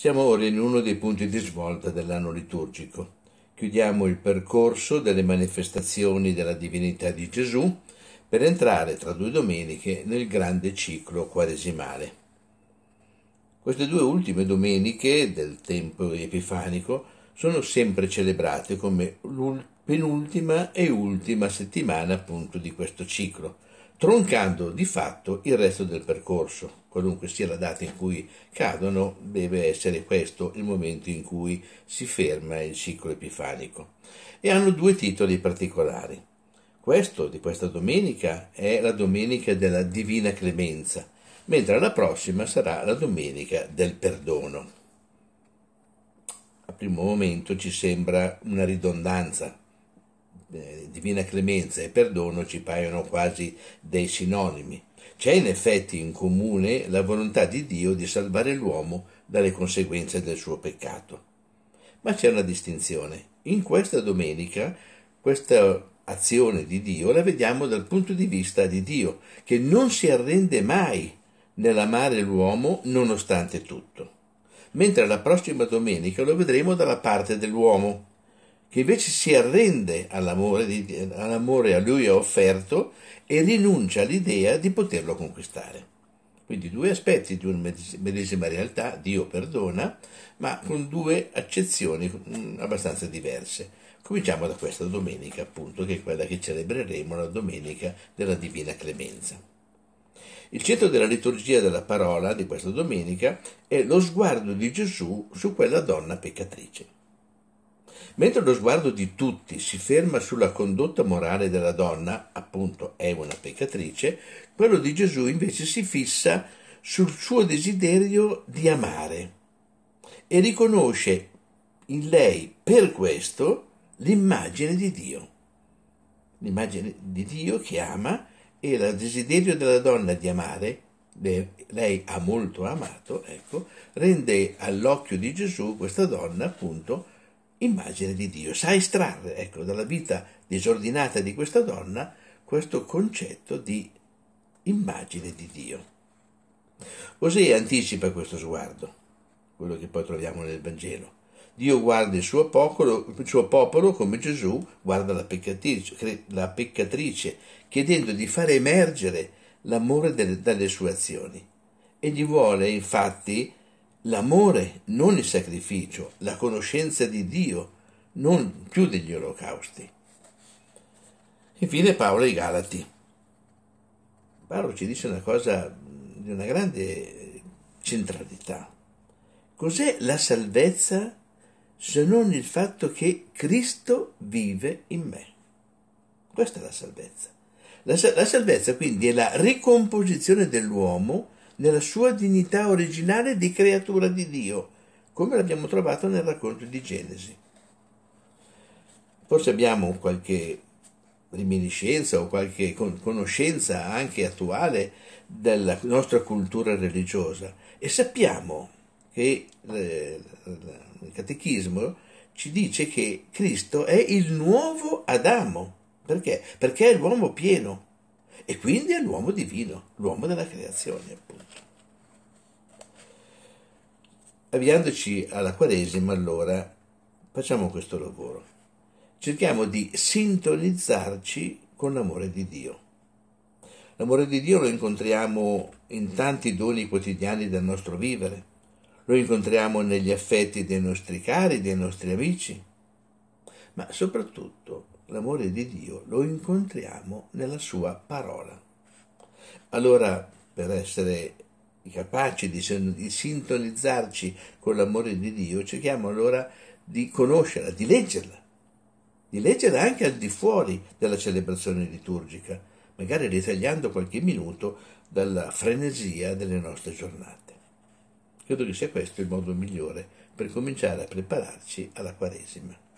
Siamo ora in uno dei punti di svolta dell'anno liturgico. Chiudiamo il percorso delle manifestazioni della divinità di Gesù per entrare tra due domeniche nel grande ciclo quaresimale. Queste due ultime domeniche del tempo epifanico sono sempre celebrate come penultima e ultima settimana appunto di questo ciclo troncando di fatto il resto del percorso. Qualunque sia la data in cui cadono, deve essere questo il momento in cui si ferma il ciclo epifanico. E hanno due titoli particolari. Questo di questa domenica è la domenica della Divina Clemenza, mentre la prossima sarà la domenica del perdono. A primo momento ci sembra una ridondanza, eh, divina clemenza e perdono ci paiono quasi dei sinonimi. C'è in effetti in comune la volontà di Dio di salvare l'uomo dalle conseguenze del suo peccato. Ma c'è una distinzione. In questa domenica questa azione di Dio la vediamo dal punto di vista di Dio, che non si arrende mai nell'amare l'uomo nonostante tutto. Mentre la prossima domenica lo vedremo dalla parte dell'uomo, che invece si arrende all'amore, all'amore a lui offerto e rinuncia all'idea di poterlo conquistare. Quindi due aspetti di una medesima realtà, Dio perdona, ma con due accezioni mm, abbastanza diverse. Cominciamo da questa domenica, appunto, che è quella che celebreremo la domenica della Divina Clemenza. Il centro della liturgia della parola di questa domenica è lo sguardo di Gesù su quella donna peccatrice. Mentre lo sguardo di tutti si ferma sulla condotta morale della donna, appunto è una peccatrice, quello di Gesù invece si fissa sul suo desiderio di amare e riconosce in lei per questo l'immagine di Dio. L'immagine di Dio che ama e il desiderio della donna di amare, lei ha molto amato, ecco, rende all'occhio di Gesù questa donna appunto immagine di Dio, sa estrarre ecco, dalla vita disordinata di questa donna questo concetto di immagine di Dio. Osea anticipa questo sguardo, quello che poi troviamo nel Vangelo. Dio guarda il suo popolo, il suo popolo come Gesù guarda la peccatrice, la peccatrice, chiedendo di fare emergere l'amore delle, dalle sue azioni. Egli vuole infatti l'amore, non il sacrificio, la conoscenza di Dio, non più degli olocausti. Infine Paolo ai Galati. Paolo ci dice una cosa di una grande centralità. Cos'è la salvezza se non il fatto che Cristo vive in me? Questa è la salvezza. La, la salvezza quindi è la ricomposizione dell'uomo nella sua dignità originale di creatura di Dio, come l'abbiamo trovato nel racconto di Genesi. Forse abbiamo qualche reminiscenza o qualche conoscenza anche attuale della nostra cultura religiosa e sappiamo che eh, il catechismo ci dice che Cristo è il nuovo Adamo. Perché? Perché è l'uomo pieno, e quindi è l'uomo divino, l'uomo della creazione, appunto. Avviandoci alla Quaresima, allora, facciamo questo lavoro. Cerchiamo di sintonizzarci con l'amore di Dio. L'amore di Dio lo incontriamo in tanti doni quotidiani del nostro vivere, lo incontriamo negli affetti dei nostri cari, dei nostri amici, ma soprattutto l'amore di Dio lo incontriamo nella sua parola. Allora, per essere capaci di, di sintonizzarci con l'amore di Dio, cerchiamo allora di conoscerla, di leggerla, di leggerla anche al di fuori della celebrazione liturgica, magari ritagliando qualche minuto dalla frenesia delle nostre giornate. Credo che sia questo il modo migliore per cominciare a prepararci alla Quaresima.